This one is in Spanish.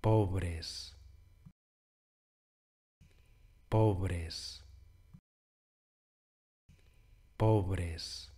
pobres, pobres, pobres.